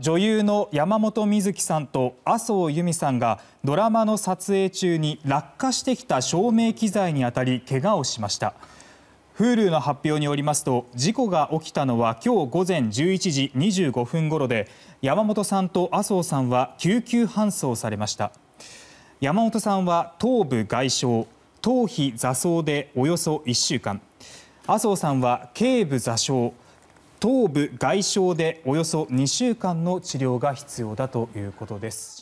女優の山本美月さんと麻生由美さんがドラマの撮影中に落下してきた照明機材に当たり怪我をしました Hulu の発表によりますと事故が起きたのは今日午前11時25分ごろで山本さんと麻生さんは救急搬送されました山本さんは頭部外傷頭皮挫創でおよそ1週間麻生さんは頸部挫傷頭部外傷でおよそ2週間の治療が必要だということです。